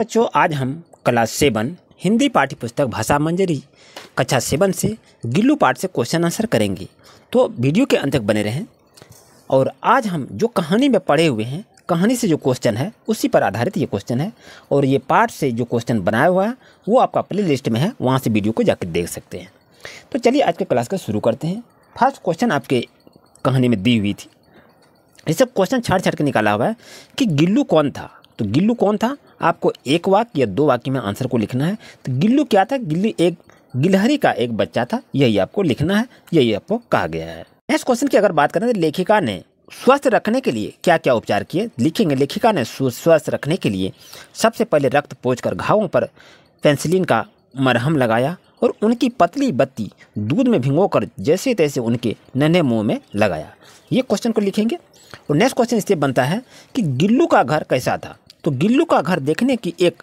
बच्चों आज हम क्लास सेवन हिंदी पाठ्य पुस्तक भाषा मंजरी कक्षा सेवन से गिल्लू पाठ से क्वेश्चन आंसर करेंगे तो वीडियो के अंत तक बने रहें और आज हम जो कहानी में पढ़े हुए हैं कहानी से जो क्वेश्चन है उसी पर आधारित ये क्वेश्चन है और ये पाठ से जो क्वेश्चन बनाया हुआ है वो आपका प्ले लिस्ट में है वहाँ से वीडियो को जाकर देख सकते हैं तो चलिए आज के क्लास का शुरू करते हैं फर्स्ट क्वेश्चन आपके कहानी में दी हुई थी ये सब क्वेश्चन छाड़ छाड़ के निकाला हुआ है कि गिल्लू कौन था तो गिल्लू कौन था आपको एक वाक्य या दो वाक्य में आंसर को लिखना है तो गिल्लू क्या था गिल्लू एक गिलहरी का एक बच्चा था यही आपको लिखना है यही आपको कहा गया है नेक्स्ट क्वेश्चन की अगर बात करें तो लेखिका ने स्वस्थ रखने के लिए क्या क्या उपचार किए लिखेंगे लेखिका ने स्वस्थ रखने के लिए सबसे पहले रक्त पोच कर घावों पर पेंसिलिन का मरहम लगाया और उनकी पतली बत्ती दूध में भिंगो कर जैसे तैसे उनके नन्हे मुंह में लगाया ये क्वेश्चन को लिखेंगे और नेक्स्ट क्वेश्चन इससे बनता है कि गिल्लू का घर कैसा था तो गिल्लू का घर देखने की एक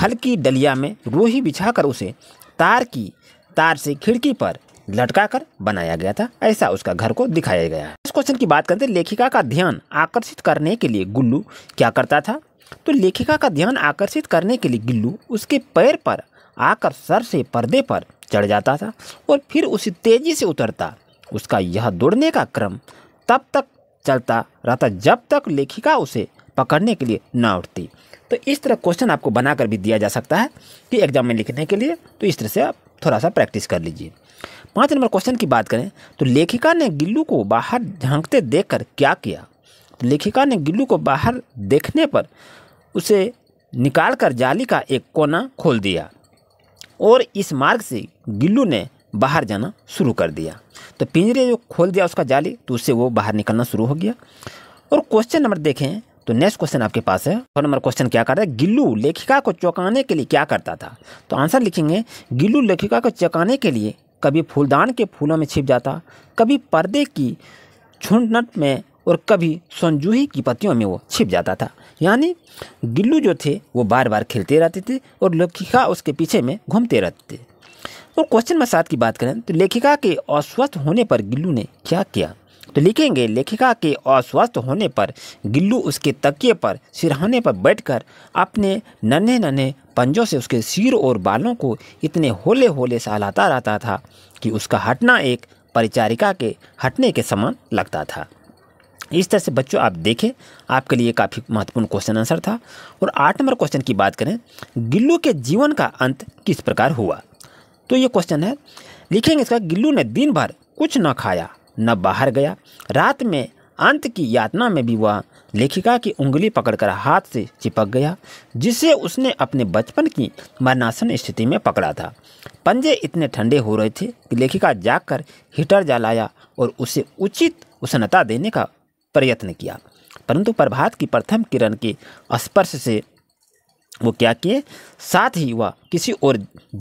हल्की डलिया में रोही बिछाकर उसे तार की तार से खिड़की पर लटका कर बनाया गया था ऐसा उसका घर को दिखाया गया है इस क्वेश्चन की बात करते लेखिका का ध्यान आकर्षित करने के लिए गुल्लू क्या करता था तो लेखिका का ध्यान आकर्षित करने के लिए गिल्लू उसके पैर पर आकर सर से पर्दे पर चढ़ जाता था और फिर उसे तेज़ी से उतरता उसका यह दौड़ने का क्रम तब तक चलता रहता जब तक लेखिका उसे पकड़ने के लिए ना उठती तो इस तरह क्वेश्चन आपको बनाकर भी दिया जा सकता है कि एग्जाम में लिखने के लिए तो इस तरह से आप थोड़ा सा प्रैक्टिस कर लीजिए पाँच नंबर क्वेश्चन की बात करें तो लेखिका ने गिल्लू को बाहर झांकते देखकर क्या किया तो लेखिका ने गिल्लू को बाहर देखने पर उसे निकाल कर जाली का एक कोना खोल दिया और इस मार्ग से गिल्लू ने बाहर जाना शुरू कर दिया तो पिंजरे जो खोल दिया उसका जाली तो उससे वो बाहर निकलना शुरू हो गया और क्वेश्चन नंबर देखें तो नेक्स्ट क्वेश्चन आपके पास है फोन नंबर क्वेश्चन क्या कर रहा है गिल्लू लेखिका को चौंकाने के लिए क्या करता था तो आंसर लिखेंगे गिल्लू लेखिका को चौंकाने के लिए कभी फूलदान के फूलों में छिप जाता कभी पर्दे की छुंडनट में और कभी सोनजूही की पत्तियों में वो छिप जाता था यानी गिल्लू जो थे वो बार बार खेलते रहते थे और लेखिका उसके पीछे में घूमते रहते थे और क्वेश्चन नंबर सात की बात करें तो लेखिका के अस्वस्थ होने पर गिल्लू ने क्या किया तो लिखेंगे लेखिका के अस्वस्थ होने पर गिल्लू उसके तकिए पर सिरहाने पर बैठकर अपने नन्हे नन्हे पंजों से उसके सिर और बालों को इतने होले होले सहलाता रहता था कि उसका हटना एक परिचारिका के हटने के समान लगता था इस तरह से बच्चों आप देखें आपके लिए काफ़ी महत्वपूर्ण क्वेश्चन आंसर था और आठ नंबर क्वेश्चन की बात करें गिल्लू के जीवन का अंत किस प्रकार हुआ तो ये क्वेश्चन है लिखेंगे इसका गिल्लू ने दिन भर कुछ न खाया न बाहर गया रात में अंत की यातना में भी वह लेखिका की उंगली पकड़कर हाथ से चिपक गया जिसे उसने अपने बचपन की मरनासन स्थिति में पकड़ा था पंजे इतने ठंडे हो रहे थे कि लेखिका जाकर हीटर जलाया और उसे उचित उष्णता देने का प्रयत्न किया परंतु प्रभात की प्रथम किरण के स्पर्श से वो क्या किए साथ ही वह किसी और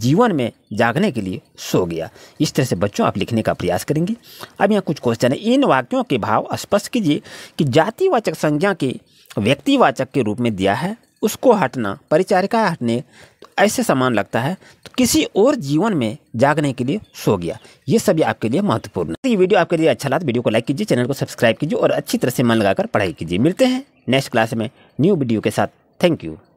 जीवन में जागने के लिए सो गया इस तरह से बच्चों आप लिखने का प्रयास करेंगे अब यहाँ कुछ क्वेश्चन है इन वाक्यों के भाव स्पष्ट कीजिए कि जातिवाचक संज्ञा के व्यक्तिवाचक के रूप में दिया है उसको हटना परिचारिका हटने तो ऐसे समान लगता है तो किसी और जीवन में जागने के लिए सो गया ये सभी आपके लिए महत्वपूर्ण है ये वीडियो आपके लिए अच्छा लगा तो वीडियो को लाइक कीजिए चैनल को सब्सक्राइब कीजिए और अच्छी तरह से मन लगाकर पढ़ाई कीजिए मिलते हैं नेक्स्ट क्लास में न्यू वीडियो के साथ थैंक यू